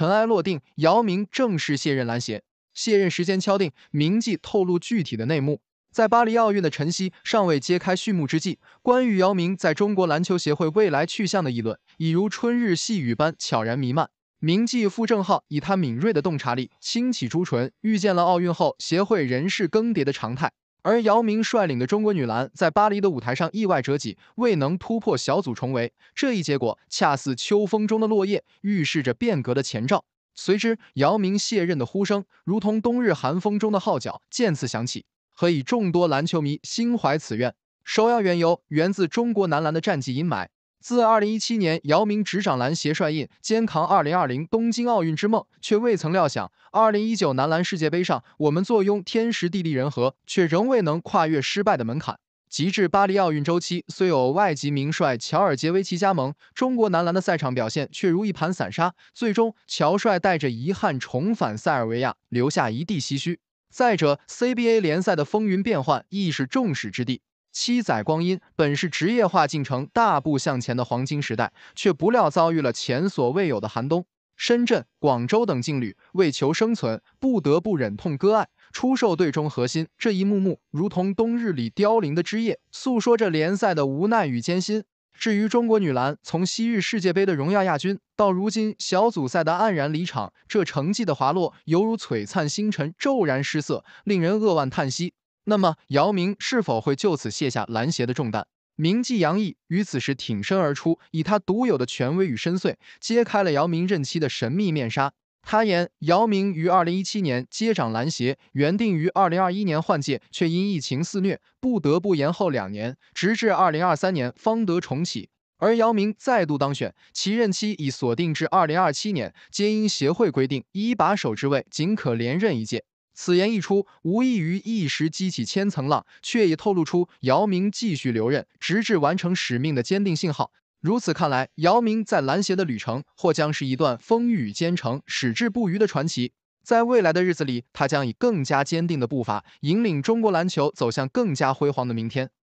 尘埃落定，姚明正式卸任篮协，卸任时间敲定。名记透露具体的内幕。在巴黎奥运的晨曦尚未揭开序幕之际，关于姚明在中国篮球协会未来去向的议论，已如春日细雨般悄然弥漫。名记付正浩以他敏锐的洞察力，清启朱唇，预见了奥运后协会人事更迭的常态。而姚明率领的中国女篮在巴黎的舞台上意外折戟，未能突破小组重围。这一结果恰似秋风中的落叶，预示着变革的前兆。随之，姚明卸任的呼声如同冬日寒风中的号角，渐次响起。何以众多篮球迷心怀此愿？首要缘由源自中国男篮的战绩阴霾。自二零一七年姚明执掌篮协帅印，肩扛二零二零东京奥运之梦，却未曾料想，二零一九男篮世界杯上，我们坐拥天时地利人和，却仍未能跨越失败的门槛。极至巴黎奥运周期，虽有外籍名帅乔尔杰维奇加盟，中国男篮的赛场表现却如一盘散沙，最终乔帅带着遗憾重返塞尔维亚，留下一地唏嘘。再者，CBA 联赛的风云变幻亦是众矢之的。七载光阴本是职业化进程大步向前的黄金时代，却不料遭遇了前所未有的寒冬。深圳、广州等劲旅为求生存，不得不忍痛割爱，出售队中核心。这一幕幕如同冬日里凋零的枝叶，诉说着联赛的无奈与艰辛。至于中国女篮，从昔日世界杯的荣耀亚军，到如今小组赛的黯然离场，这成绩的滑落犹如璀璨星辰骤然失色，令人扼腕叹息。那么，姚明是否会就此卸下篮协的重担？名记杨毅于此时挺身而出，以他独有的权威与深邃，揭开了姚明任期的神秘面纱。他言：姚明于二零一七年接掌篮协，原定于二零二一年换届，却因疫情肆虐，不得不延后两年，直至二零二三年方得重启。而姚明再度当选，其任期已锁定至二零二七年，皆因协会规定，一把手之位仅可连任一届。此言一出，无异于一石激起千层浪，却也透露出姚明继续留任，直至完成使命的坚定信号。如此看来，姚明在篮协的旅程或将是一段风雨兼程、矢志不渝的传奇。在未来的日子里，他将以更加坚定的步伐，引领中国篮球走向更加辉煌的明天。